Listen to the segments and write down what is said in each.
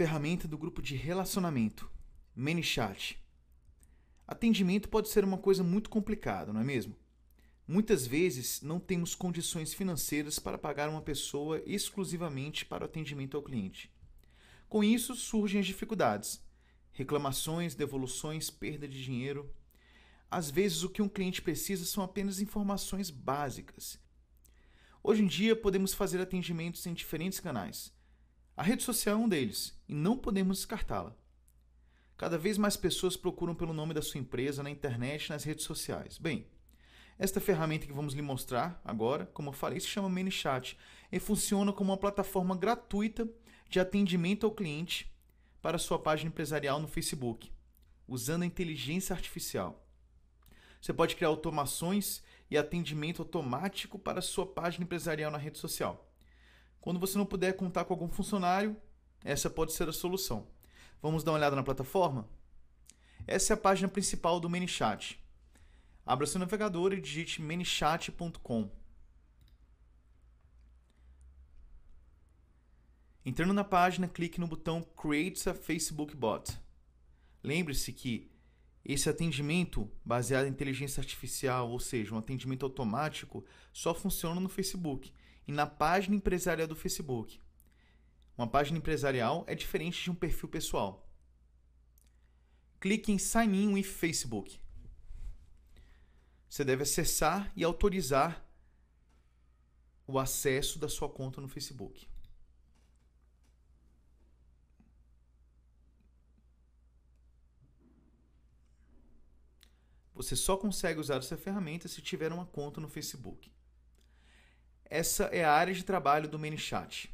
ferramenta do grupo de relacionamento, ManyChat. Atendimento pode ser uma coisa muito complicada, não é mesmo? Muitas vezes não temos condições financeiras para pagar uma pessoa exclusivamente para o atendimento ao cliente. Com isso surgem as dificuldades: reclamações, devoluções, perda de dinheiro. Às vezes o que um cliente precisa são apenas informações básicas. Hoje em dia podemos fazer atendimentos em diferentes canais a rede social é um deles e não podemos descartá-la. Cada vez mais pessoas procuram pelo nome da sua empresa na internet e nas redes sociais. Bem, esta ferramenta que vamos lhe mostrar agora, como eu falei, se chama ManyChat e funciona como uma plataforma gratuita de atendimento ao cliente para sua página empresarial no Facebook, usando a inteligência artificial. Você pode criar automações e atendimento automático para sua página empresarial na rede social. Quando você não puder contar com algum funcionário, essa pode ser a solução. Vamos dar uma olhada na plataforma? Essa é a página principal do ManyChat. Abra seu navegador e digite manychat.com. Entrando na página, clique no botão Create a Facebook Bot. Lembre-se que esse atendimento baseado em inteligência artificial, ou seja, um atendimento automático, só funciona no Facebook e na página empresarial do Facebook. Uma página empresarial é diferente de um perfil pessoal. Clique em Sign In with Facebook. Você deve acessar e autorizar o acesso da sua conta no Facebook. Você só consegue usar essa ferramenta se tiver uma conta no Facebook. Essa é a área de trabalho do ManyChat.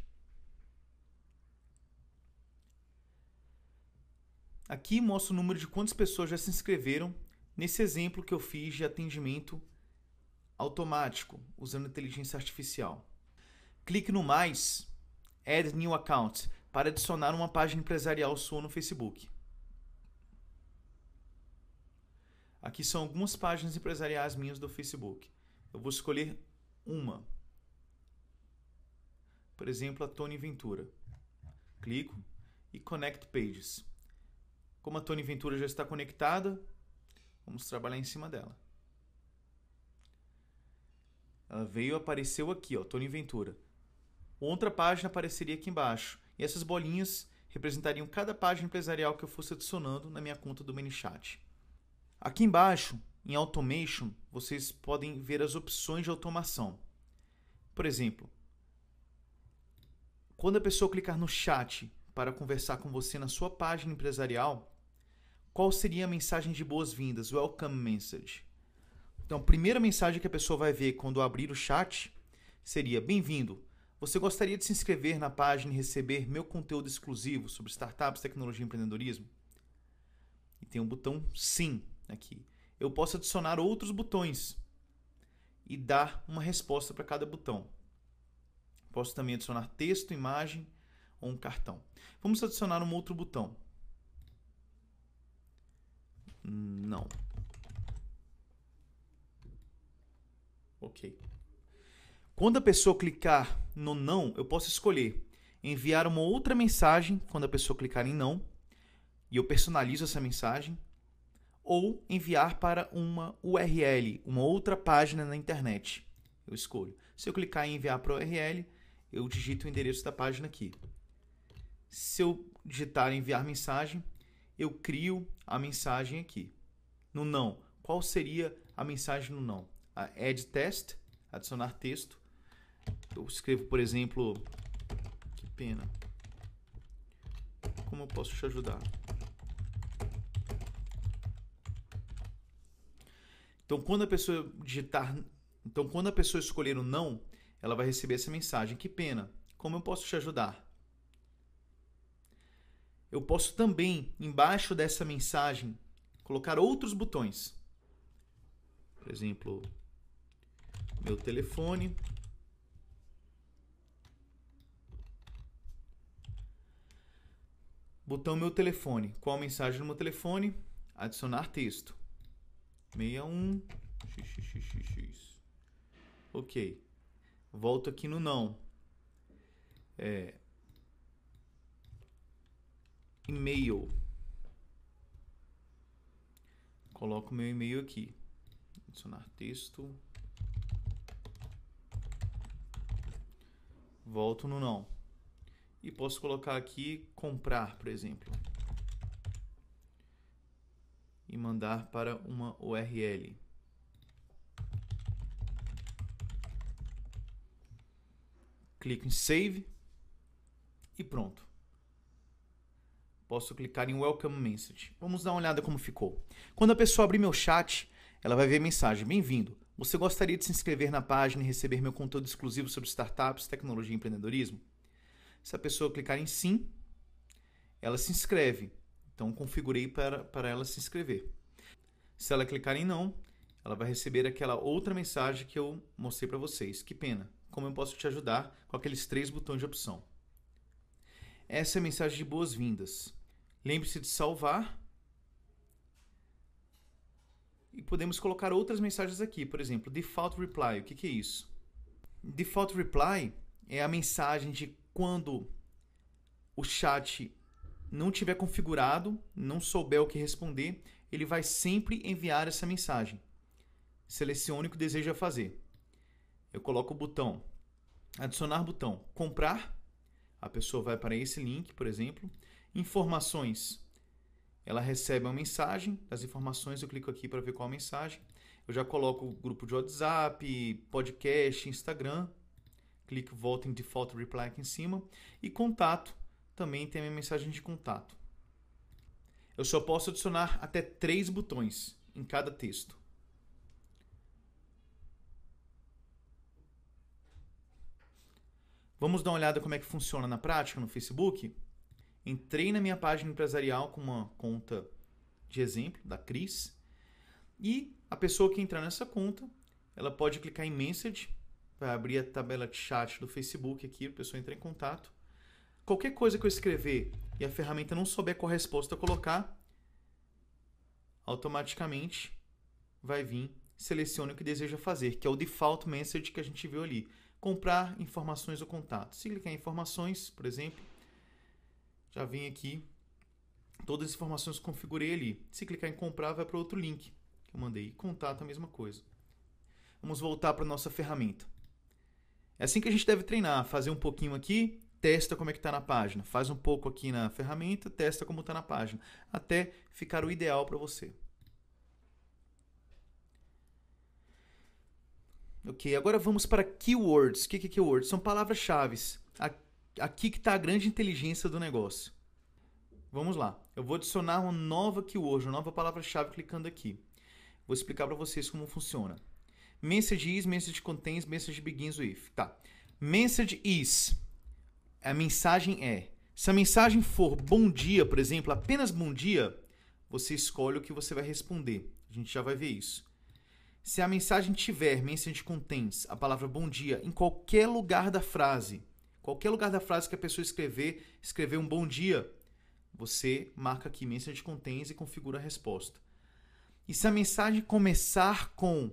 Aqui mostra o número de quantas pessoas já se inscreveram nesse exemplo que eu fiz de atendimento automático usando inteligência artificial. Clique no mais Add New Account para adicionar uma página empresarial sua no Facebook. Aqui são algumas páginas empresariais minhas do Facebook. Eu vou escolher uma por exemplo, a Tony Ventura. Clico e Connect Pages. Como a Tony Ventura já está conectada, vamos trabalhar em cima dela. Ela veio, apareceu aqui, ó, Tony Ventura. Outra página apareceria aqui embaixo. E essas bolinhas representariam cada página empresarial que eu fosse adicionando na minha conta do ManyChat. Aqui embaixo, em Automation, vocês podem ver as opções de automação. Por exemplo, quando a pessoa clicar no chat para conversar com você na sua página empresarial, qual seria a mensagem de boas-vindas, welcome message? Então, a primeira mensagem que a pessoa vai ver quando abrir o chat seria: Bem-vindo! Você gostaria de se inscrever na página e receber meu conteúdo exclusivo sobre startups, tecnologia e empreendedorismo? E tem um botão Sim aqui. Eu posso adicionar outros botões e dar uma resposta para cada botão. Posso também adicionar texto, imagem ou um cartão. Vamos adicionar um outro botão. Não. Ok. Quando a pessoa clicar no não, eu posso escolher enviar uma outra mensagem quando a pessoa clicar em não, e eu personalizo essa mensagem, ou enviar para uma URL, uma outra página na internet. Eu escolho. Se eu clicar em enviar para URL, eu digito o endereço da página aqui. Se eu digitar enviar mensagem, eu crio a mensagem aqui. No não, qual seria a mensagem no não? A add test, adicionar texto. Eu escrevo, por exemplo, que pena. Como eu posso te ajudar? Então, quando a pessoa digitar, então quando a pessoa escolher o não, ela vai receber essa mensagem: que pena, como eu posso te ajudar? Eu posso também, embaixo dessa mensagem, colocar outros botões. Por exemplo, meu telefone. Botão meu telefone. Qual a mensagem no meu telefone? Adicionar texto. 61 xxxx. OK. Volto aqui no não. É, e-mail. Coloco meu e-mail aqui. Adicionar texto. Volto no não. E posso colocar aqui comprar, por exemplo. E mandar para uma URL. clico em Save e pronto. Posso clicar em Welcome Message. Vamos dar uma olhada como ficou. Quando a pessoa abrir meu chat, ela vai ver a mensagem: Bem-vindo. Você gostaria de se inscrever na página e receber meu conteúdo exclusivo sobre startups, tecnologia e empreendedorismo? Se a pessoa clicar em Sim, ela se inscreve. Então, configurei para, para ela se inscrever. Se ela clicar em Não, ela vai receber aquela outra mensagem que eu mostrei para vocês. Que pena como eu posso te ajudar com aqueles três botões de opção. Essa é a mensagem de boas-vindas. Lembre-se de salvar. E podemos colocar outras mensagens aqui, por exemplo, default reply. O que, que é isso? Default reply é a mensagem de quando o chat não tiver configurado, não souber o que responder, ele vai sempre enviar essa mensagem. Selecione o que deseja fazer eu coloco o botão adicionar botão comprar. A pessoa vai para esse link, por exemplo, informações. Ela recebe uma mensagem, das informações eu clico aqui para ver qual a mensagem. Eu já coloco o grupo de WhatsApp, podcast, Instagram. Clico volta em default reply aqui em cima e contato, também tem a minha mensagem de contato. Eu só posso adicionar até três botões em cada texto. Vamos dar uma olhada como é que funciona na prática no Facebook? Entrei na minha página empresarial com uma conta de exemplo da Cris e a pessoa que entrar nessa conta, ela pode clicar em message, vai abrir a tabela de chat do Facebook aqui, a pessoa entra em contato. Qualquer coisa que eu escrever e a ferramenta não souber qual resposta colocar, automaticamente vai vir selecione o que deseja fazer, que é o default message que a gente viu ali comprar informações ou contatos. Se clicar em informações, por exemplo, já vem aqui todas as informações que configurei ali. Se clicar em comprar, vai para outro link que eu mandei. Contato, a mesma coisa. Vamos voltar para nossa ferramenta. É assim que a gente deve treinar, fazer um pouquinho aqui, testa como é que está na página, faz um pouco aqui na ferramenta, testa como está na página, até ficar o ideal para você. Ok, agora vamos para keywords. O que, é keywords? São palavras-chave. Aqui que está a grande inteligência do negócio. Vamos lá. Eu vou adicionar uma nova keyword, uma nova palavra-chave clicando aqui. Vou explicar para vocês como funciona. Message is, message contains, message begins with. Tá. Message is. A mensagem é. Se a mensagem for bom dia, por exemplo, apenas bom dia, você escolhe o que você vai responder. A gente já vai ver isso. Se a mensagem tiver message contents, a palavra bom dia, em qualquer lugar da frase, qualquer lugar da frase que a pessoa escrever, escrever um bom dia, você marca aqui message contents e configura a resposta. E se a mensagem começar com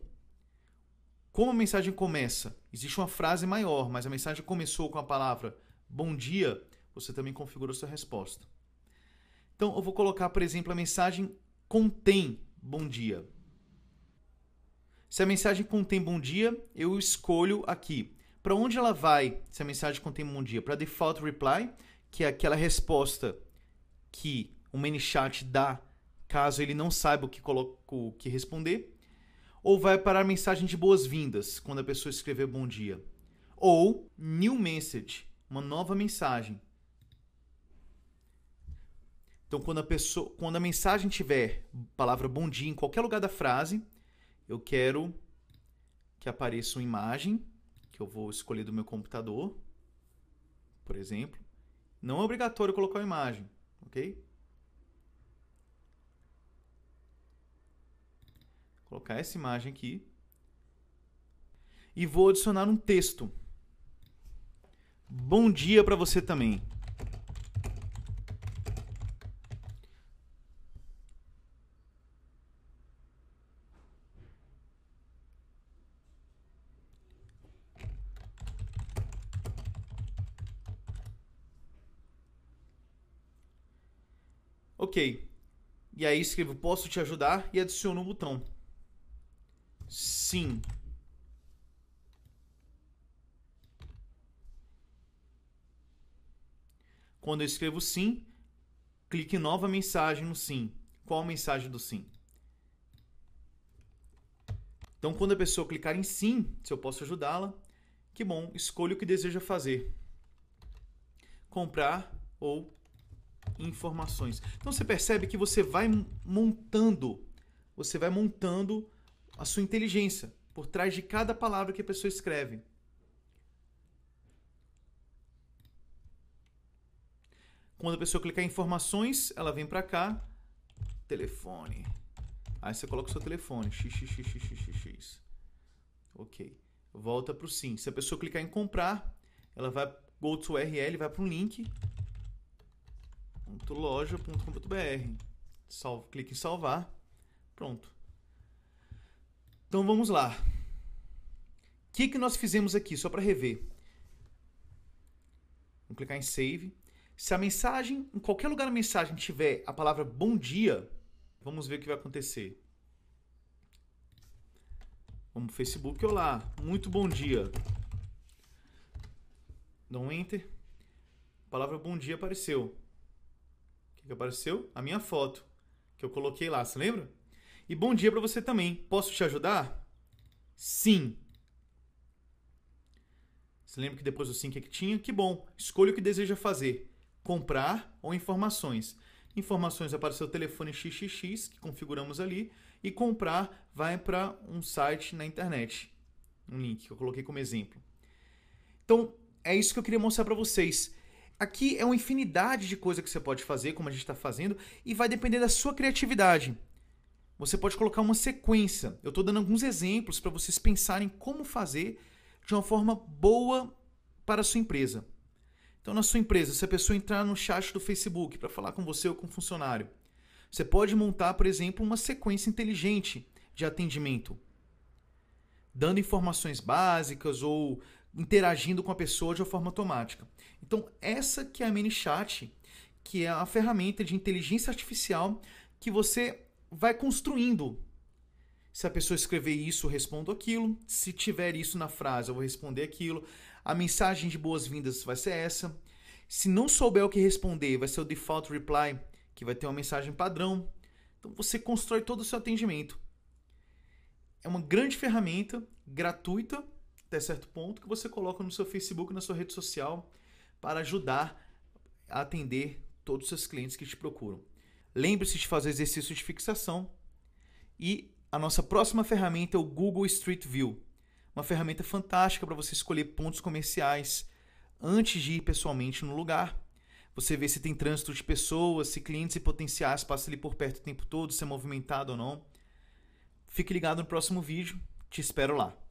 como a mensagem começa? Existe uma frase maior, mas a mensagem começou com a palavra bom dia, você também configura a sua resposta. Então, eu vou colocar, por exemplo, a mensagem contém bom dia. Se a mensagem contém bom dia, eu escolho aqui. Para onde ela vai se a mensagem contém bom dia? Para default reply, que é aquela resposta que o ManyChat dá caso ele não saiba o que, o que responder. Ou vai para a mensagem de boas-vindas, quando a pessoa escrever bom dia. Ou new message, uma nova mensagem. Então, quando a, pessoa, quando a mensagem tiver palavra bom dia em qualquer lugar da frase, eu quero que apareça uma imagem que eu vou escolher do meu computador, por exemplo. Não é obrigatório colocar a imagem, ok? Vou colocar essa imagem aqui e vou adicionar um texto. Bom dia para você também. Ok. E aí escrevo posso te ajudar e adiciono um botão. Sim. Quando eu escrevo sim, clique nova mensagem no sim. Qual a mensagem do sim? Então, quando a pessoa clicar em sim, se eu posso ajudá-la, que bom, escolha o que deseja fazer: comprar ou informações. Então você percebe que você vai montando, você vai montando a sua inteligência por trás de cada palavra que a pessoa escreve. Quando a pessoa clicar em informações, ela vem para cá, telefone. Aí você coloca o seu telefone, xxxxxx. OK. Volta para o sim. Se a pessoa clicar em comprar, ela vai go to URL, vai para um link www.loja.com.br. clique em salvar. Pronto. Então vamos lá. O que, que nós fizemos aqui, só para rever? Vamos clicar em save. Se a mensagem, em qualquer lugar da mensagem tiver a palavra bom dia, vamos ver o que vai acontecer. Vamos no Facebook, olá, muito bom dia. Dá um enter. A palavra bom dia apareceu que apareceu? A minha foto que eu coloquei lá, você lembra? E bom dia para você também. Posso te ajudar? Sim. Você lembra que depois do sim que, é que tinha? Que bom. Escolha o que deseja fazer: comprar ou informações. Informações apareceu o telefone xxx que configuramos ali e comprar vai para um site na internet, um link que eu coloquei como exemplo. Então, é isso que eu queria mostrar para vocês. Aqui é uma infinidade de coisas que você pode fazer, como a gente está fazendo, e vai depender da sua criatividade. Você pode colocar uma sequência. Eu estou dando alguns exemplos para vocês pensarem como fazer de uma forma boa para a sua empresa. Então, na sua empresa, se a pessoa entrar no chat do Facebook para falar com você ou com um funcionário, você pode montar, por exemplo, uma sequência inteligente de atendimento, dando informações básicas ou interagindo com a pessoa de uma forma automática. Então, essa que é a ManyChat, que é a ferramenta de inteligência artificial que você vai construindo. Se a pessoa escrever isso, eu respondo aquilo. Se tiver isso na frase, eu vou responder aquilo. A mensagem de boas-vindas vai ser essa. Se não souber o que responder, vai ser o default reply, que vai ter uma mensagem padrão. Então você constrói todo o seu atendimento. É uma grande ferramenta gratuita até certo ponto que você coloca no seu Facebook, na sua rede social, para ajudar a atender todos os seus clientes que te procuram. Lembre-se de fazer exercícios de fixação e a nossa próxima ferramenta é o Google Street View. Uma ferramenta fantástica para você escolher pontos comerciais antes de ir pessoalmente no lugar. Você vê se tem trânsito de pessoas, se clientes e potenciais passam ali por perto o tempo todo, se é movimentado ou não. Fique ligado no próximo vídeo. Te espero lá.